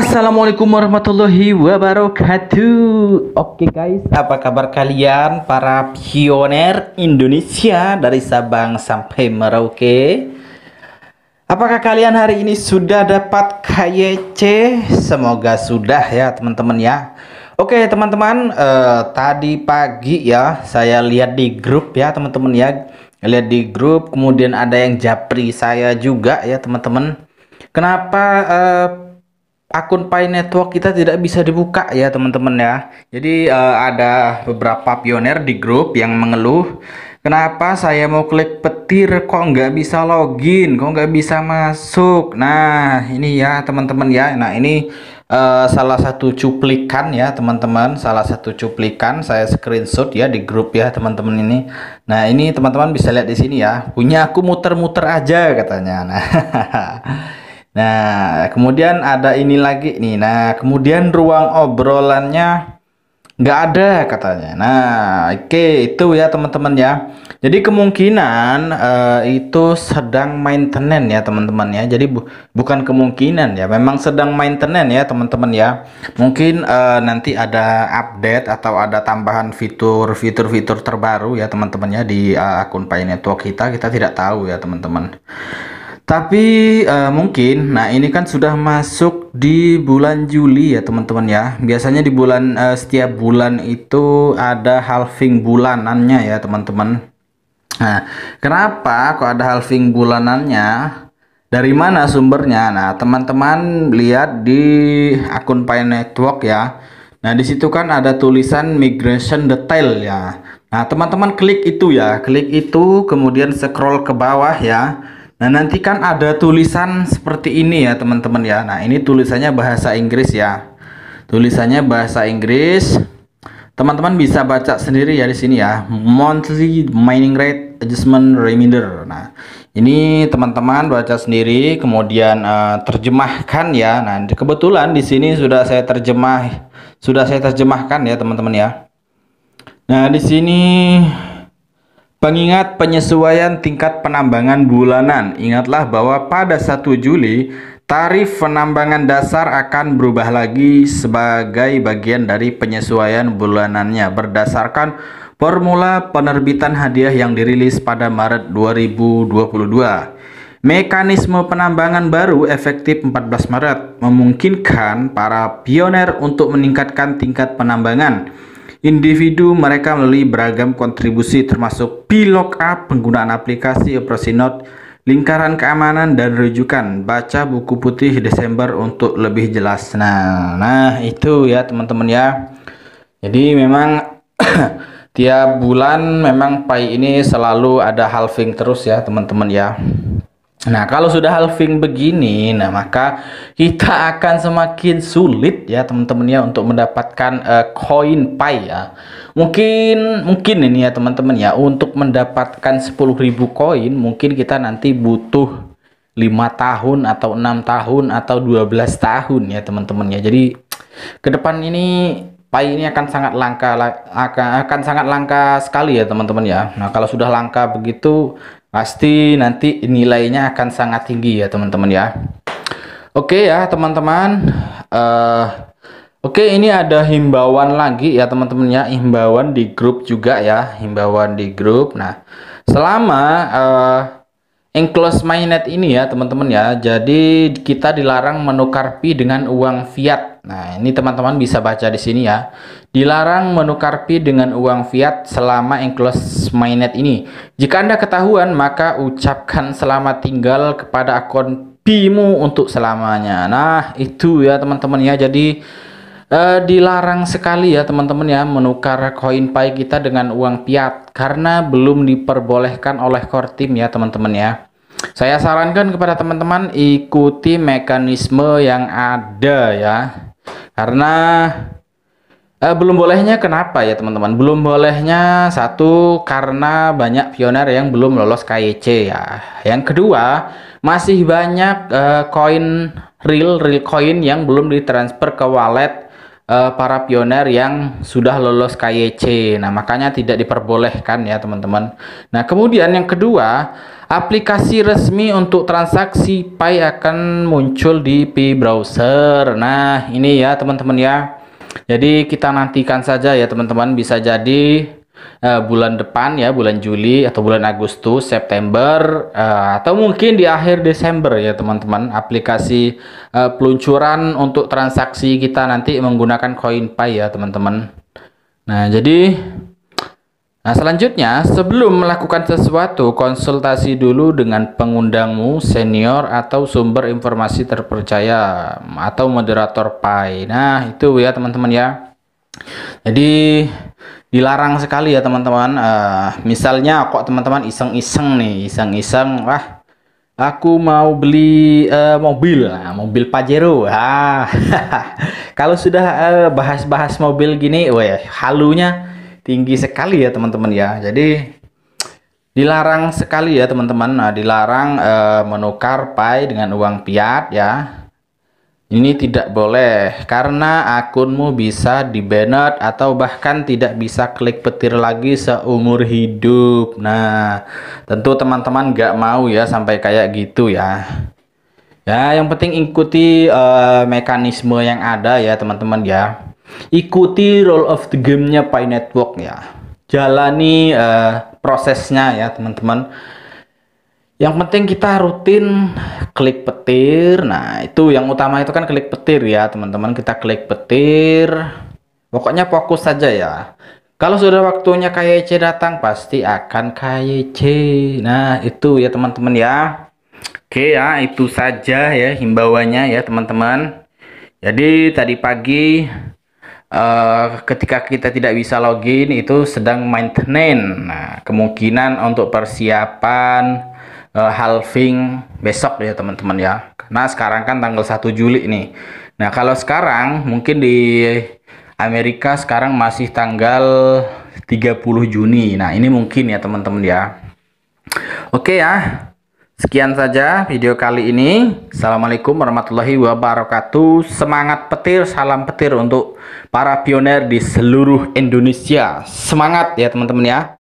Assalamualaikum warahmatullahi wabarakatuh Oke guys, apa kabar kalian para pioner Indonesia dari Sabang sampai Merauke Apakah kalian hari ini sudah dapat KYC? Semoga sudah ya teman-teman ya Oke teman-teman, uh, tadi pagi ya saya lihat di grup ya teman-teman ya Lihat di grup, kemudian ada yang japri saya juga ya teman-teman Kenapa uh, akun Pi Network kita tidak bisa dibuka ya teman-teman ya. Jadi uh, ada beberapa pioner di grup yang mengeluh, kenapa saya mau klik petir kok nggak bisa login, kok nggak bisa masuk. Nah ini ya teman-teman ya. Nah ini uh, salah satu cuplikan ya teman-teman, salah satu cuplikan saya screenshot ya di grup ya teman-teman ini. Nah ini teman-teman bisa lihat di sini ya. Punya aku muter-muter aja katanya. Nah. Nah, kemudian ada ini lagi nih. Nah, kemudian ruang obrolannya nggak ada katanya. Nah, oke okay, itu ya teman-teman ya. Jadi kemungkinan uh, itu sedang maintenance ya teman-teman ya. Jadi bu bukan kemungkinan ya, memang sedang maintenance ya teman-teman ya. Mungkin uh, nanti ada update atau ada tambahan fitur-fitur-fitur terbaru ya teman-teman ya di uh, akun Pay Network kita. Kita tidak tahu ya teman-teman. Tapi uh, mungkin, nah ini kan sudah masuk di bulan Juli ya teman-teman ya. Biasanya di bulan uh, setiap bulan itu ada halving bulanannya ya teman-teman. Nah, kenapa kok ada halving bulanannya? Dari mana sumbernya? Nah, teman-teman lihat di akun Pay Network ya. Nah, di situ kan ada tulisan migration detail ya. Nah, teman-teman klik itu ya, klik itu kemudian scroll ke bawah ya. Nah, nanti kan ada tulisan seperti ini ya, teman-teman ya. Nah, ini tulisannya bahasa Inggris ya. Tulisannya bahasa Inggris. Teman-teman bisa baca sendiri ya di sini ya. Monthly mining rate adjustment reminder. Nah, ini teman-teman baca sendiri kemudian uh, terjemahkan ya. Nah, kebetulan di sini sudah saya terjemah sudah saya terjemahkan ya, teman-teman ya. Nah, di sini Pengingat penyesuaian tingkat penambangan bulanan, ingatlah bahwa pada 1 Juli, tarif penambangan dasar akan berubah lagi sebagai bagian dari penyesuaian bulanannya berdasarkan formula penerbitan hadiah yang dirilis pada Maret 2022. Mekanisme penambangan baru efektif 14 Maret memungkinkan para pioner untuk meningkatkan tingkat penambangan individu mereka melalui beragam kontribusi termasuk pilok up, penggunaan aplikasi operasi Node, lingkaran keamanan dan rujukan. Baca buku putih Desember untuk lebih jelas. Nah, nah itu ya teman-teman ya. Jadi memang tiap bulan memang pai ini selalu ada halving terus ya teman-teman ya. Nah, kalau sudah halving begini, nah maka kita akan semakin sulit ya teman-teman ya untuk mendapatkan uh, eh, coin pie ya. Mungkin mungkin ini ya teman-teman ya untuk mendapatkan 10.000 koin mungkin kita nanti butuh 5 tahun atau enam tahun atau 12 tahun ya teman-teman ya. Jadi ke depan ini Pai ini akan sangat langka akan, akan sangat langka sekali ya teman-teman ya. Nah, kalau sudah langka begitu pasti nanti nilainya akan sangat tinggi ya teman-teman ya oke ya teman-teman uh, oke ini ada himbauan lagi ya teman-teman ya himbauan di grup juga ya himbauan di grup nah selama uh, enclosed mainnet ini ya teman-teman ya jadi kita dilarang menukar pi dengan uang fiat nah ini teman-teman bisa baca di sini ya dilarang menukar pi dengan uang fiat selama enclosed mainnet ini jika anda ketahuan maka ucapkan selamat tinggal kepada akun Pi mu untuk selamanya nah itu ya teman-teman ya jadi e, dilarang sekali ya teman-teman ya menukar koin pai kita dengan uang fiat karena belum diperbolehkan oleh core team ya teman-teman ya saya sarankan kepada teman-teman ikuti mekanisme yang ada ya karena eh, belum bolehnya kenapa ya teman-teman belum bolehnya satu karena banyak pioner yang belum lolos KYC ya yang kedua masih banyak eh, koin uh, real real koin yang belum ditransfer ke wallet Eh, para pioner yang sudah lolos KYC. Nah, makanya tidak diperbolehkan ya, teman-teman. Nah, kemudian yang kedua, aplikasi resmi untuk transaksi Pay akan muncul di p browser. Nah, ini ya, teman-teman ya. Jadi kita nantikan saja ya, teman-teman. Bisa jadi uh, bulan depan ya bulan Juli atau bulan Agustus September uh, atau mungkin di akhir Desember ya teman-teman aplikasi uh, peluncuran untuk transaksi kita nanti menggunakan CoinPay ya teman-teman nah jadi Nah, selanjutnya, sebelum melakukan sesuatu, konsultasi dulu dengan pengundangmu, senior, atau sumber informasi terpercaya, atau moderator PAI. Nah, itu ya, teman-teman ya. Jadi, dilarang sekali ya teman-teman uh, misalnya kok teman-teman iseng-iseng nih iseng-iseng wah aku mau beli uh, mobil nah, mobil Pajero ah kalau sudah eh, bahas-bahas uh, mobil gini weh halunya tinggi sekali ya teman-teman ya jadi dilarang sekali ya teman-teman nah, dilarang uh, menukar pay dengan uang fiat ya ini tidak boleh karena akunmu bisa dibanned atau bahkan tidak bisa klik petir lagi seumur hidup. Nah, tentu teman-teman gak mau ya sampai kayak gitu ya. Ya, yang penting ikuti uh, mekanisme yang ada ya teman-teman ya. Ikuti role of the game-nya Pi Network ya. Jalani uh, prosesnya ya teman-teman yang penting kita rutin klik petir nah itu yang utama itu kan klik petir ya teman-teman kita klik petir pokoknya fokus saja ya kalau sudah waktunya KYC datang pasti akan KYC nah itu ya teman-teman ya oke ya itu saja ya himbauannya ya teman-teman jadi tadi pagi uh, ketika kita tidak bisa login itu sedang maintenance. Nah, kemungkinan untuk persiapan uh, halving besok ya teman-teman ya. Nah sekarang kan tanggal 1 Juli nih. Nah, kalau sekarang mungkin di Amerika sekarang masih tanggal 30 Juni. Nah, ini mungkin ya teman-teman ya. Oke ya. Sekian saja video kali ini. Assalamualaikum warahmatullahi wabarakatuh. Semangat petir, salam petir untuk para pioner di seluruh Indonesia. Semangat ya teman-teman ya.